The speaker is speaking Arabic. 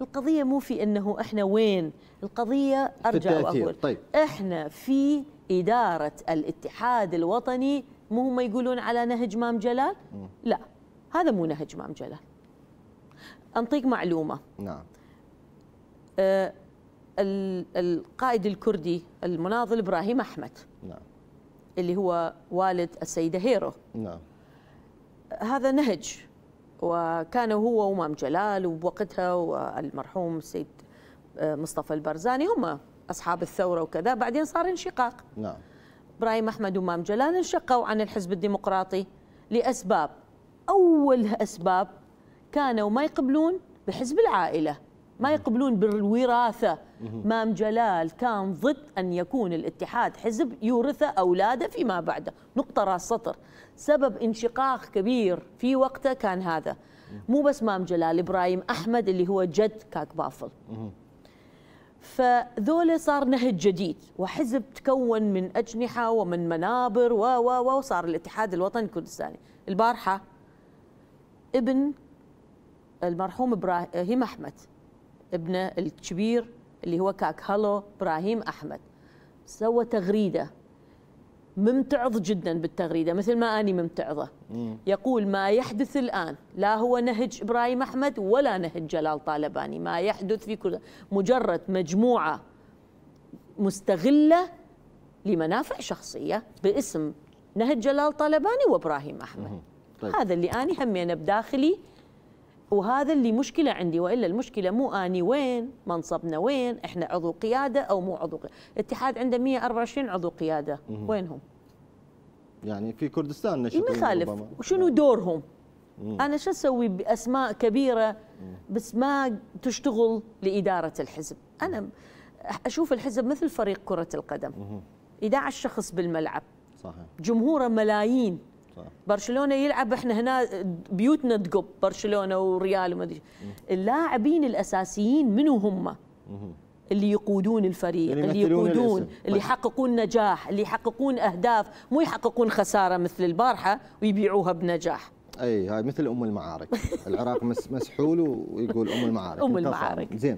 القضيه مو في انه احنا وين القضيه ارجع واقول طيب. احنا في اداره الاتحاد الوطني مو هم يقولون على نهج مام جلال لا هذا مو نهج مام جلال انطيك معلومه نعم آه القائد الكردي المناضل ابراهيم احمد نعم اللي هو والد السيده هيرو نعم هذا نهج وكان هو ومام جلال ووقتها والمرحوم السيد آه، مصطفى البرزاني هم اصحاب الثوره وكذا بعدين صار انشقاق نعم ابراهيم احمد ومام جلال انشقوا عن الحزب الديمقراطي لاسباب اول اسباب كانوا ما يقبلون بحزب العائله ما يقبلون بالوراثه مام جلال كان ضد أن يكون الاتحاد حزب يورث أولاده فيما بعده نقطة راس سطر سبب انشقاق كبير في وقته كان هذا مو بس مام جلال إبراهيم أحمد اللي هو جد كاك بافل فذولا صار نهج جديد وحزب تكون من أجنحة ومن منابر و و وصار الاتحاد الوطني الكردستاني البارحة ابن المرحوم إبراهيم أحمد ابنه الكبير اللي هو كاك هالو ابراهيم احمد سوى تغريده ممتعض جدا بالتغريده مثل ما اني ممتعضه يقول ما يحدث الان لا هو نهج ابراهيم احمد ولا نهج جلال طالباني ما يحدث في كل مجرد مجموعه مستغله لمنافع شخصيه باسم نهج جلال طالباني وابراهيم احمد طيب. هذا اللي اني همينه بداخلي وهذا اللي مشكلة عندي وإلا المشكلة مو أني وين منصبنا وين إحنا عضو قيادة أو مو عضو قيادة الاتحاد عنده 124 عضو قيادة وينهم يعني في كردستان نشطين إيه، يخالف وشنو دورهم مم. أنا شو أسوي بأسماء كبيرة بس ما تشتغل لإدارة الحزب أنا أشوف الحزب مثل فريق كرة القدم 11 شخص بالملعب صحيح. جمهوره ملايين برشلونه يلعب احنا هنا بيوتنا تقب برشلونه وريال وما ادري اللاعبين الاساسيين منو هم؟ اللي يقودون الفريق اللي, اللي يقودون الاسم. اللي يحققون نجاح اللي يحققون اهداف مو يحققون خساره مثل البارحه ويبيعوها بنجاح اي هاي مثل ام المعارك العراق مسحول ويقول ام المعارك ام المعارك زين